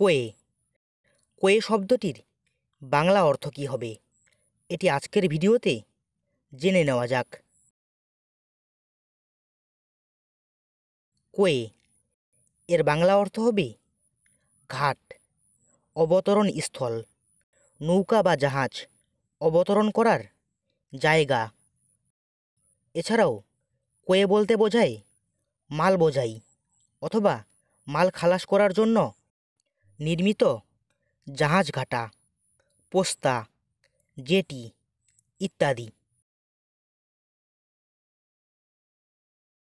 কোয়ে কোয়ে শব্দটির বাংলা অর্থ কী হবে এটি আজকের ভিডিওতে জেনে নেওয়া যাক কোয়ে এর বাংলা অর্থ হবে ঘাট অবতরণ স্থল নৌকা বা জাহাজ অবতরণ করার জায়গা এছাড়াও কোয়ে বলতে বোঝায় মাল বোঝাই অথবা মাল খালাস করার জন্য নির্মিত জাহাজঘাটা পোস্তা জেটি ইত্যাদি